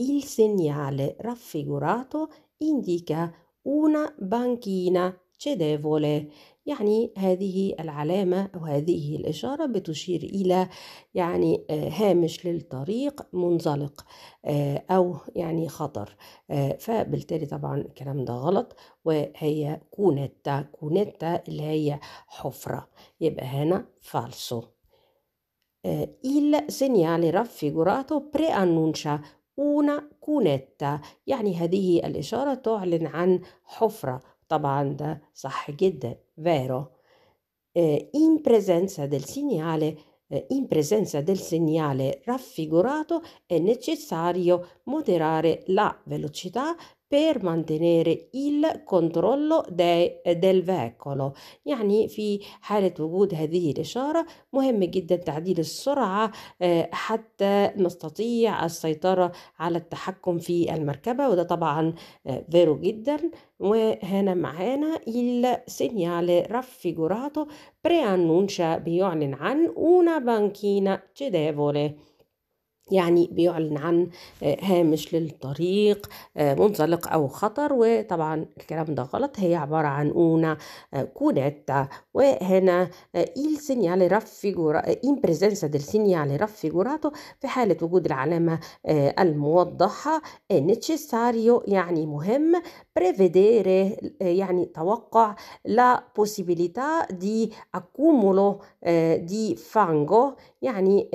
Il segnale raffigurato indica una banchina cedevole يعني هذه العلامة أو هذه الإشارة بتشير إلى يعني هامش للطريق منزلق أو يعني خطر فبالتالي طبعا الكلام ده غلط وهي كونتا كونتا اللي هي حفرة يبقى هنا فالسو il segnale raffigurato preannuncia una كونتا يعني هذه الإشارة تعلن عن حفرة طبعا ده صح جدا vero in presenza del segnale in presenza del segnale raffigurato è necessario moderare la velocità per mantenere il controllo de del veicolo يعني في حالة وجود هذه الإشارة مهم جدا تعديل السرعة حتى نستطيع السيطرة على التحكم في المركبة وده طبعا فيرو جدا وهنا معانا il segnale raffigurato preannuncia بيعلن عن una banchina cedevole يعني بيعلن عن آه، هامش للطريق آه، منزلق او خطر وطبعا الكلام ده غلط هي عباره عن اونا آه، كونتا وهنا ايل سينيالي رفيجورا ان بريزنسا ديل سينيالي رفيجوراتو في حاله وجود العلامه الموضحه نيتشيساريو يعني مهم بريفيديري يعني توقع لا بوسيبيليتا دي اكومولو دي فانجو يعني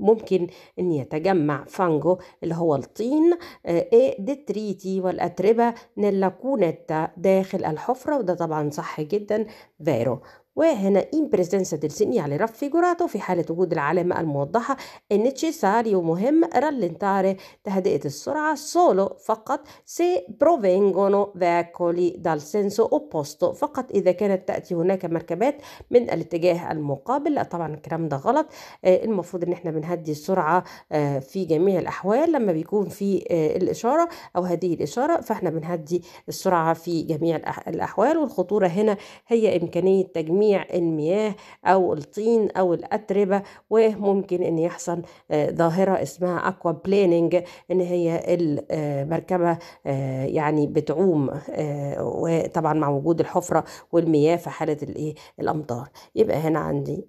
ممكن أن يتجمع فانجو اللي هو الطين آه، اي ديتريتي والأتربة نلاكونتا داخل الحفرة وده طبعا صح جدا فيرو وهنا in presenza على رف فيجوراتو في حالة وجود العلامة الموضحة è مهم رالنتاري تهدئة السرعة سولو فقط سي بروفينغونو فاكولي دال سينسو أوبوستو فقط إذا كانت تأتي هناك مركبات من الاتجاه المقابل لا طبعا الكلام ده غلط آه، المفروض إن احنا بنهدي السرعة آه، في جميع الأحوال لما بيكون في آه، الإشارة أو هذه الإشارة فاحنا بنهدي السرعة في جميع الأحوال والخطورة هنا هي إمكانية تجميع جميع المياه أو الطين أو الأتربة وممكن إن يحصل آه، ظاهرة اسمها أكوا بليننج إن هي المركبة آه، يعني بتعوم آه، وطبعا مع وجود الحفرة والمياه في حالة الإيه الأمطار يبقى هنا عندي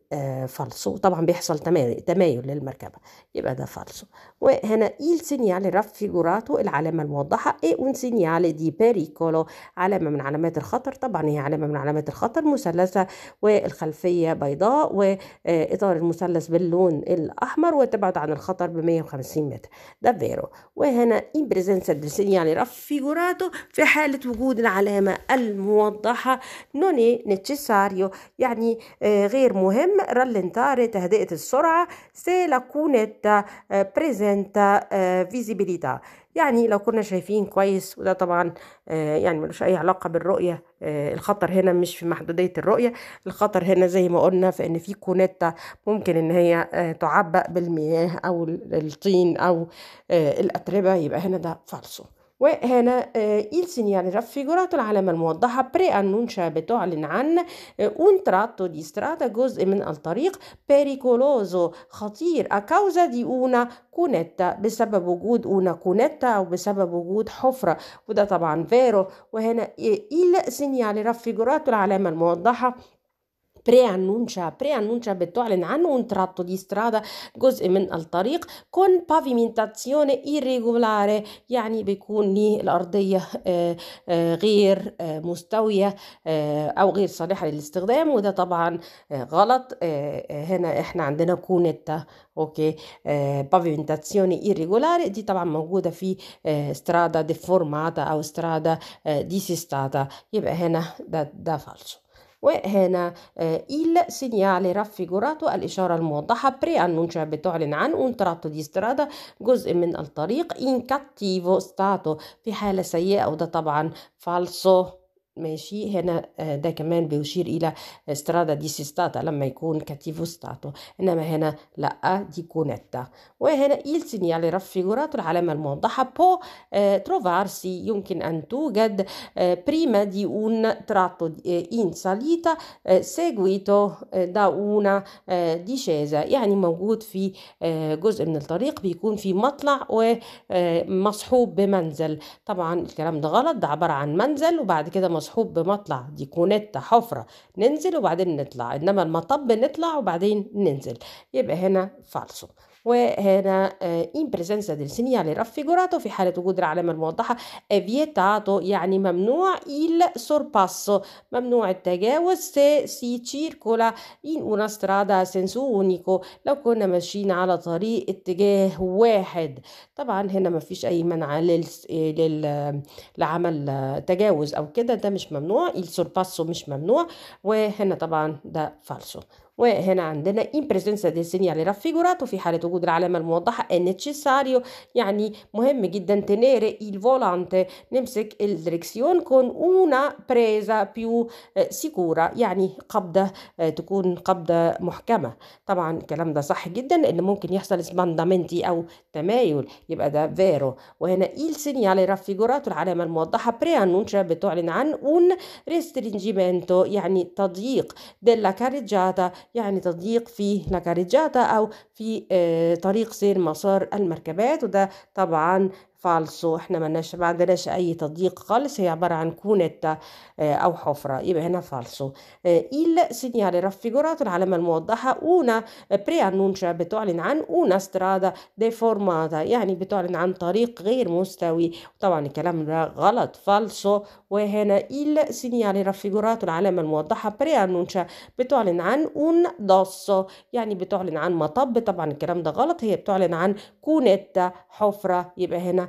فالصو طبعا بيحصل تمايل للمركبة يبقى ده فالصو وهنا إيل سينيال رف فيجوراتو العلامة الموضحة إيه أون segnale دي بيريكولو علامة من علامات الخطر طبعا هي علامة من علامات الخطر مثلثة والخلفية بيضاء وإطار المثلث باللون الأحمر وتبعد عن الخطر ب 150 متر ده فيرو وهنا إن بريزنس يعني رف فيجوراتو في حالة وجود العلامة الموضحة نوني نتشساريو يعني آه، غير مهم رالنتاري تهدئة السرعة سي لاكونيتا بريزنتا فيزيبيليتا يعني لو كنا شايفين كويس وده طبعا آه، يعني ملوش أي علاقة بالرؤية آه، الخطر هنا مش في محدودية الرؤية الخطر هنا زي ما قلنا في ان في كونتا ممكن ان هي آه، تعبأ بالمياه او الطين او آه، الاتربة يبقى هنا ده فالصو وهنا il segnale raffigurato العلامة الموضحة preannuncia بتعلن عن un tratto di strada جزء من الطريق pericoloso خطير a causa di una cunetta بسبب وجود una cunetta أو بسبب وجود حفرة وده طبعا vero وهنا il segnale raffigurato العلامة الموضحة preannuncia preannuncia abituale, hanno un tratto di strada così جزء al tariq, con pavimentazione irregolare يعني بيكون للأرضية غير مستوية أو غير صالحة للاستخدام وده طبعا غلط هنا احنا عندنا كونتا اوكي pavimentazione irregolare دي طبعا موجودة في strada deformata أو strada disistata يبقى هنا ده ده فالسو وهنا آه، إل سينيال رافيغوراتو الإشارة الموضحة بري أنونشا بتعلن عن أونتراتو دي استرادا جزء من الطريق إن كاتيفو ستاتو في حالة سيئة وده طبعا فالسو ماشي هنا آه، ده كمان بيشير إلى استرادا دي سيستاتا لما يكون كاتيفو ستاتو إنما هنا لا دي كونتا وهنا il segnale raffigurato العلامة الموضحة بو تروفارسي آه، يمكن أن توجد بريما آه، دي un tratto in salita seguito da una discesa يعني موجود في جزء من الطريق بيكون في مطلع ومصحوب بمنزل طبعا الكلام ده غلط ده عبارة عن منزل وبعد كده مصحوب مصحوب بمطلع دي كونتة حفرة ننزل وبعدين نطلع إنما المطب نطلع وبعدين ننزل يبقى هنا فالسو وهنا آه، in presenza del segnale raffigurato في حالة وجود العلامة الموضحة è آه، vietato يعني ممنوع il sorpasso ممنوع التجاوز se si circola in una strada a senso unico لو كنا ماشيين على طريق اتجاه واحد طبعا هنا ما فيش أي منع لل... تجاوز أو كده ده مش ممنوع il sorpasso مش ممنوع وهنا طبعا ده فالسو وهنا عندنا in presence del segnale raffigurato في حالة وجود العلامة الموضحة è necessario يعني مهم جدا tenere il volante نمسك الدريكسيون con una presa più آه، sicura يعني قبضة آه، تكون قبضة محكمة طبعا الكلام ده صح جدا ان ممكن يحصل سباندامنتي او تمايل يبقى ده فيرو وهنا il segnale raffigurato العلامة الموضحة بريانونشا بتعلن عن un restringimento يعني تضييق della carreggiata يعني تضييق في لاكاريجاتا أو في آه، طريق سير مسار المركبات وده طبعا فالصو احنا ما عندناش اي تضييق خالص هي عباره عن كونتا آه، او حفره يبقى هنا فالصو il segnale raffigurato العلامه الموضحه آه، بري انونشا بتعلن عن una سترادا deformata يعني بتعلن عن طريق غير مستوي طبعا الكلام ده غلط فالصو وهنا il segnale raffigurato العلامه الموضحه انونشا بتعلن عن اون دوسو يعني بتعلن عن مطب طبعا الكلام ده غلط هي بتعلن عن كونتا حفره يبقى هنا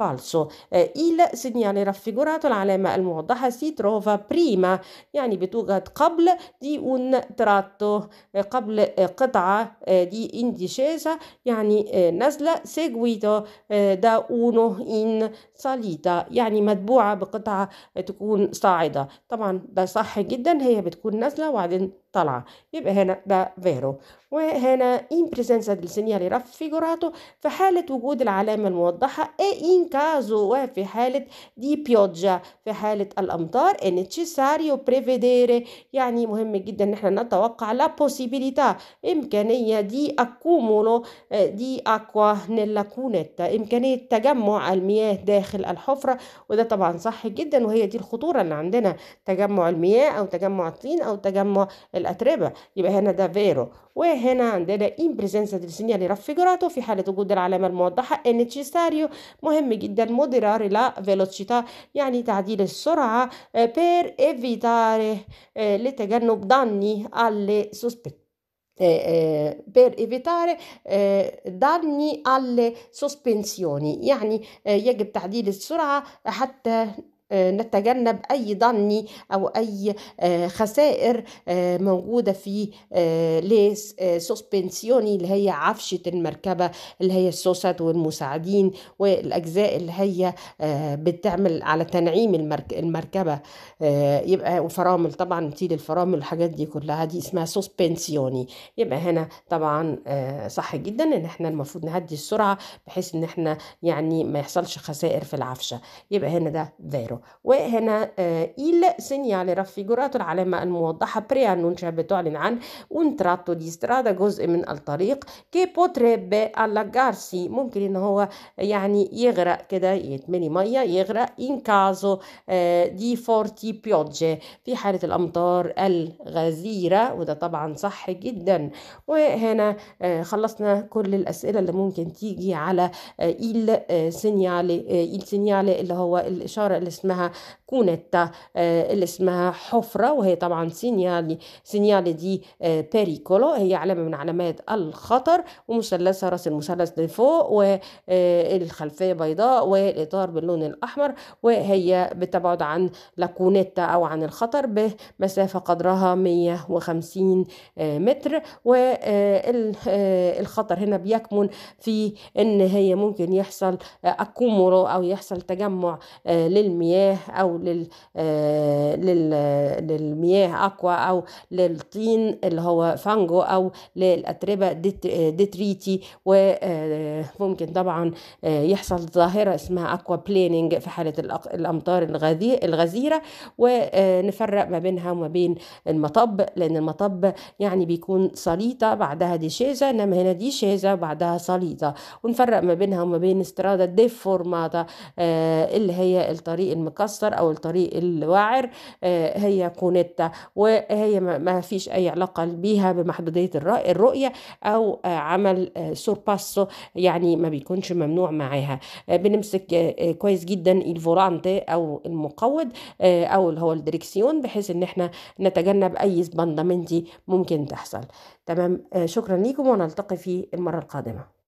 falso. Eh, il segnale raffigurato, l'alema al-muwaddaha, si trova prima, يعني بتوجد قبل di un tratto, eh, قبل eh, قطعة di indiscesa, يعني نزلة seguito da uno in salita, يعني متبوعة بقطعة تكون صاعدة. طبعا ده صح جدا هي بتكون نازلة وبعدين طالعة يبقى هنا ده فيرو وهنا in presenza del segnale raffigurato في حالة وجود العلامة الموضحة e in caso o في حالة دي بيوجا في حالة الأمطار è necessario prevedere يعني مهم جدا إن احنا نتوقع la possibilità إمكانية دي accumulo آه، دي أكوا nella cunetta إمكانية تجمع المياه داخل الحفرة وده طبعا صح جدا وهي دي الخطورة اللي عندنا تجمع المياه أو تجمع الطين أو تجمع الأتربة يبقى هنا ده فيرو وهنا عندنا in presenza del segnale raffigurato في حالة وجود العلامة الموضحة è necessario مهم مهم جدا moderare la velocità يعني تعديل السرعة per evitare لتجنب eh, danni alle sospettazioni eh, eh, per evitare eh, danni alle sospensioni يعني يجب تعديل السرعة حتى آه، نتجنب أي ضني أو أي آه، خسائر آه، موجودة في ليس سوسبنسيوني اللي هي عفشة المركبة اللي هي السوست والمساعدين والأجزاء اللي هي بتعمل على تنعيم المركبة يبقى وفرامل طبعا تيل الفرامل والحاجات دي كلها دي اسمها سوسبنسيوني يبقى هنا طبعا صح جدا ان احنا المفروض نهدي السرعة بحيث ان احنا يعني ما يحصلش خسائر في العفشة يبقى هنا ده فيرو وهنا آه، il segnale raffigurato العلامة الموضحة preannuncia بتعلن عن un tratto di strada جزء من الطريق che potrebbe allargarsi ممكن ان هو يعني يغرق كده يتملي مية يغرق in caso آه، di forti piogge في حالة الأمطار الغزيرة وده طبعا صح جدا وهنا آه، خلصنا كل الأسئلة اللي ممكن تيجي على il segnale il segnale اللي هو الإشارة اللي اسمها اسمها كونيتا آه، اللي اسمها حفرة وهي طبعا سينيالي سينيالي دي آه، بيريكولو هي علامة من علامات الخطر ومثلثها راس المثلث لفوق والخلفية آه، بيضاء والإطار باللون الأحمر وهي بتبعد عن لاكونيتا أو عن الخطر بمسافة قدرها 150 متر والخطر هنا بيكمن في إن هي ممكن يحصل أكومورو أو يحصل تجمع للمياه للمياه أو آه، لل للمياه أقوى أو للطين اللي هو فانجو أو للأتربة ديتريتي وممكن آه، طبعا آه، يحصل ظاهرة اسمها أقوى بليننج في حالة الأمطار الغزيرة ونفرق ما بينها وما بين المطب لأن المطب يعني بيكون صليطة بعدها دي شيزه إنما هنا دي شيزه بعدها صليطة ونفرق ما بينها وما بين استرادة ديفورماتا اللي هي الطريق الم المكسر او الطريق الواعر آه، هي كونيتا وهي ما فيش اي علاقه بيها بمحدوديه الرؤيه او آه، عمل آه، سورباسو يعني ما بيكونش ممنوع معاها بنمسك كويس جدا الفولانتي او المقود او اللي هو الدريكسيون بحيث ان احنا نتجنب اي سبندمنتي ممكن تحصل تمام شكرا لكم ونلتقي في المره القادمه